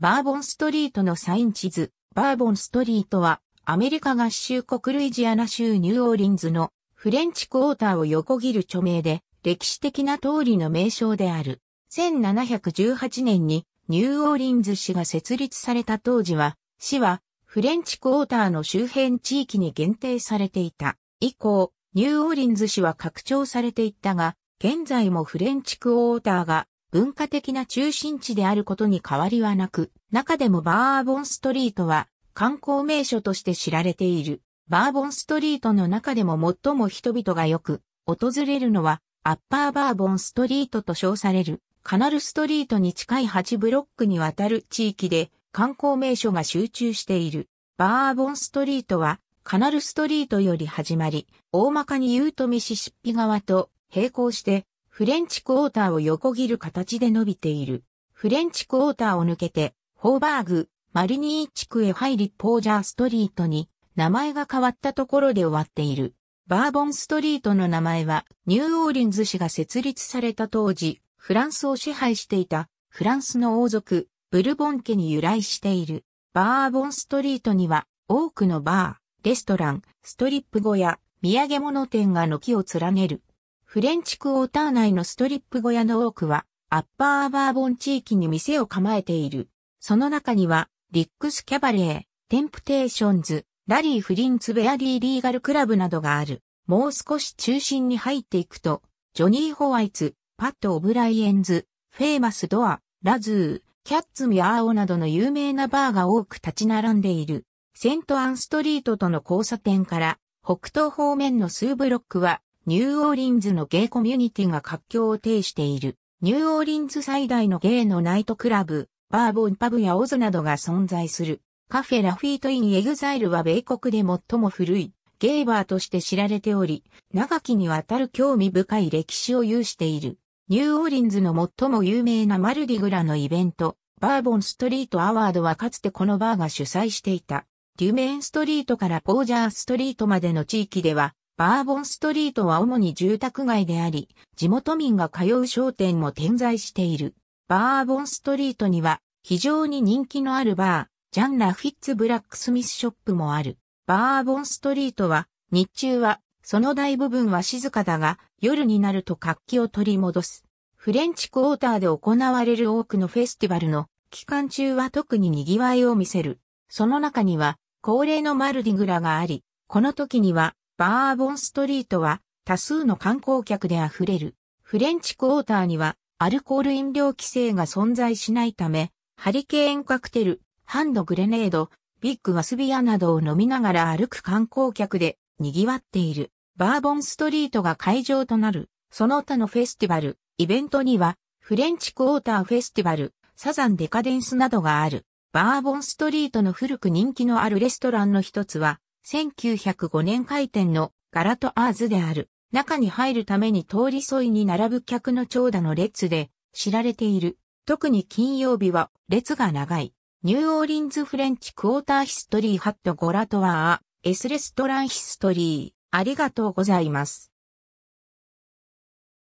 バーボンストリートのサイン地図。バーボンストリートは、アメリカ合衆国ルイジアナ州ニューオーリンズのフレンチクォーターを横切る著名で、歴史的な通りの名称である。1718年にニューオーリンズ市が設立された当時は、市はフレンチクォーターの周辺地域に限定されていた。以降、ニューオーリンズ市は拡張されていったが、現在もフレンチクォーターが文化的な中心地であることに変わりはなく、中でもバーボンストリートは観光名所として知られている。バーボンストリートの中でも最も人々がよく訪れるのはアッパーバーボンストリートと称されるカナルストリートに近い8ブロックにわたる地域で観光名所が集中している。バーボンストリートはカナルストリートより始まり、大まかに言うとミシシッピ川と並行してフレンチクォーターを横切る形で伸びている。フレンチクォーターを抜けて、ホーバーグ、マリニー地区へ入りポージャーストリートに名前が変わったところで終わっている。バーボンストリートの名前はニューオーリンズ市が設立された当時、フランスを支配していたフランスの王族、ブルボン家に由来している。バーボンストリートには多くのバー、レストラン、ストリップ小屋、土産物店が軒を連ねる。フレンチクォーター内のストリップ小屋の多くは、アッパーアバーボン地域に店を構えている。その中には、リックスキャバレー、テンプテーションズ、ラリー・フリンツ・ベアリー・リーガル・クラブなどがある。もう少し中心に入っていくと、ジョニー・ホワイツ、パット・オブライエンズ、フェイマス・ドア、ラズー、キャッツ・ミアーオなどの有名なバーが多く立ち並んでいる。セント・アン・ストリートとの交差点から、北東方面の数ブロックは、ニューオーリンズのゲイコミュニティが活況を呈している。ニューオーリンズ最大のゲイのナイトクラブ、バーボンパブやオズなどが存在する。カフェラフィートインエグザイルは米国で最も古いゲイバーとして知られており、長きにわたる興味深い歴史を有している。ニューオーリンズの最も有名なマルディグラのイベント、バーボンストリートアワードはかつてこのバーが主催していた。デュメーンストリートからポージャーストリートまでの地域では、バーボンストリートは主に住宅街であり、地元民が通う商店も点在している。バーボンストリートには非常に人気のあるバー、ジャンラ・フィッツ・ブラックスミスショップもある。バーボンストリートは日中はその大部分は静かだが夜になると活気を取り戻す。フレンチクォーターで行われる多くのフェスティバルの期間中は特に賑わいを見せる。その中には恒例のマルディグラがあり、この時にはバーボンストリートは多数の観光客で溢れる。フレンチクォーターにはアルコール飲料規制が存在しないため、ハリケーンカクテル、ハンドグレネード、ビッグマスビアなどを飲みながら歩く観光客で賑わっている。バーボンストリートが会場となる、その他のフェスティバル、イベントには、フレンチクォーターフェスティバル、サザンデカデンスなどがある。バーボンストリートの古く人気のあるレストランの一つは、1905年開店のガラトアーズである。中に入るために通り沿いに並ぶ客の長蛇の列で知られている。特に金曜日は列が長い。ニューオーリンズフレンチクォーターヒストリーハットゴラトワー、エスレストランヒストリー。ありがとうございます。